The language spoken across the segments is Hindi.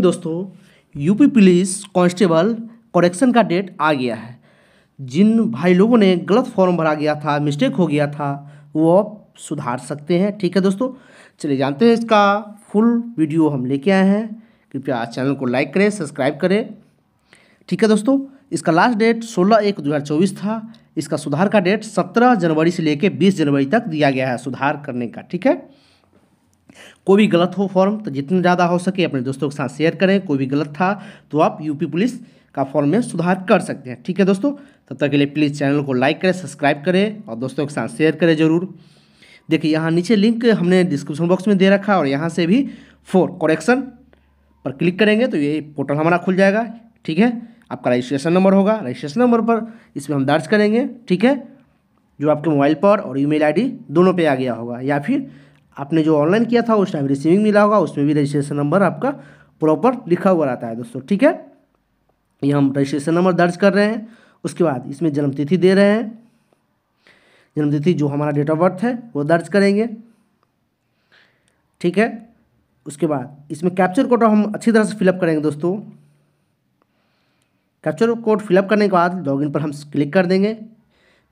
दोस्तों यूपी पुलिस कांस्टेबल करेक्शन का डेट आ गया है जिन भाई लोगों ने गलत फॉर्म भरा गया था मिस्टेक हो गया था वो आप सुधार सकते हैं ठीक है दोस्तों चलिए जानते हैं इसका फुल वीडियो हम लेके आए हैं कृपया चैनल को लाइक करें सब्सक्राइब करें ठीक है दोस्तों इसका लास्ट डेट 16 एक 2024 था इसका सुधार का डेट 17 जनवरी से लेकर 20 जनवरी तक दिया गया है सुधार करने का ठीक है कोई भी गलत हो फॉर्म तो जितना ज़्यादा हो सके अपने दोस्तों के साथ शेयर करें कोई भी गलत था तो आप यूपी पुलिस का फॉर्म में सुधार कर सकते हैं ठीक है दोस्तों तब तक के लिए प्लीज़ चैनल को लाइक करें सब्सक्राइब करें और दोस्तों के साथ शेयर करें ज़रूर देखिए यहाँ नीचे लिंक हमने डिस्क्रिप्शन बॉक्स में दे रखा है और यहाँ से भी फोर कोरेक्शन पर क्लिक करेंगे तो ये पोर्टल हमारा खुल जाएगा ठीक है आपका रजिस्ट्रेशन नंबर होगा रजिस्ट्रेशन नंबर पर इसमें हम दर्ज करेंगे ठीक है जो आपके मोबाइल पर और ईमेल आईडी दोनों पे आ गया होगा या फिर आपने जो ऑनलाइन किया था उस टाइम रिसीविंग मिला होगा उसमें भी रजिस्ट्रेशन नंबर आपका प्रॉपर लिखा हुआ रहता है दोस्तों ठीक है ये हम रजिस्ट्रेशन नंबर दर्ज कर रहे हैं उसके बाद इसमें जन्मतिथि दे रहे हैं जन्मतिथि जो हमारा डेट ऑफ बर्थ है वो दर्ज करेंगे ठीक है उसके बाद इसमें कैप्चर कोड हम अच्छी तरह से फिलअप करेंगे दोस्तों कैप्चर कोड फिलअप करने के बाद लॉगिन पर हम क्लिक कर देंगे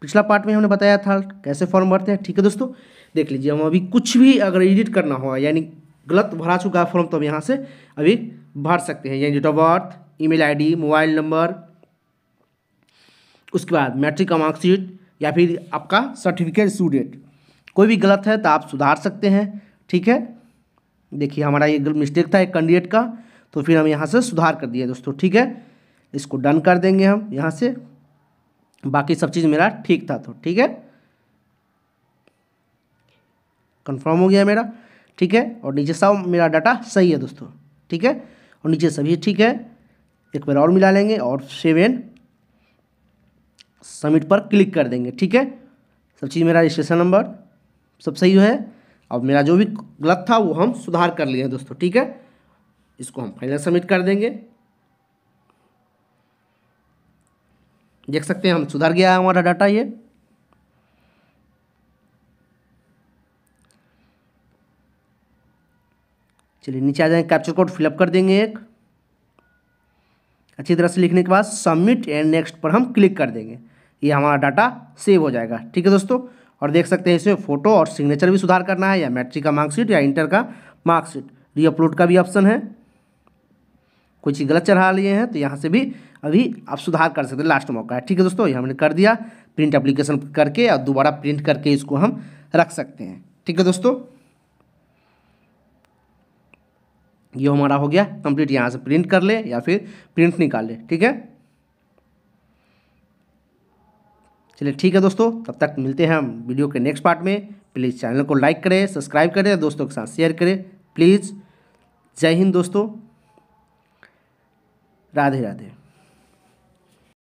पिछला पार्ट में हमने बताया था कैसे फॉर्म भरते हैं ठीक है दोस्तों देख लीजिए हम अभी कुछ भी अगर एडिट करना हो यानी गलत भरा चुका है फॉर्म तो हम यहाँ से अभी भर सकते हैं यानी date of birth email ID mobile number उसके बाद मैट्रिक का मार्कशीट या फिर आपका सर्टिफिकेट इशू डेट कोई भी गलत है तो आप सुधार सकते हैं ठीक है देखिए हमारा ये मिस्टेक था एक कैंडिडेट का तो फिर हम यहाँ से सुधार कर दिए दोस्तों ठीक है इसको डन कर देंगे हम यहाँ से बाकी सब चीज़ मेरा ठीक था तो ठीक है कन्फर्म हो गया मेरा ठीक है और नीचे सब मेरा डाटा सही है दोस्तों ठीक है और नीचे सभी ठीक है एक बार और मिला लेंगे और सेवन सबमिट पर क्लिक कर देंगे ठीक है सब चीज़ मेरा रजिस्ट्रेशन नंबर सब सही है अब मेरा जो भी गलत था वो हम सुधार कर लिए हैं दोस्तों ठीक है इसको हम फाइनल सबमिट कर देंगे देख सकते हैं हम सुधर गया है हमारा डाटा ये चलिए नीचे आ जाएंगे कैप्चर कोड फिलअप कर देंगे एक अच्छी तरह से लिखने के बाद सबमिट एंड नेक्स्ट पर हम क्लिक कर देंगे ये हमारा डाटा सेव हो जाएगा ठीक है दोस्तों और देख सकते हैं इसमें फ़ोटो और सिग्नेचर भी सुधार करना है या मैट्रिक का मार्कशीट या इंटर का मार्कशीट रीअपलोड का भी ऑप्शन है कोई चीज़ गलत चढ़ा लिए हैं तो यहाँ से भी अभी आप सुधार कर सकते हैं लास्ट मौका है ठीक है दोस्तों ये हमने कर दिया प्रिंट एप्लीकेशन करके और दोबारा प्रिंट करके इसको हम रख सकते हैं ठीक है दोस्तों ये हमारा हो गया कंप्लीट यहाँ से प्रिंट कर ले या फिर प्रिंट निकाल ले ठीक है चलिए ठीक है दोस्तों तब तक मिलते हैं हम वीडियो के नेक्स्ट पार्ट में प्लीज़ चैनल को लाइक करें सब्सक्राइब करें दोस्तों के साथ शेयर करें प्लीज़ जय हिंद दोस्तों राधे राधे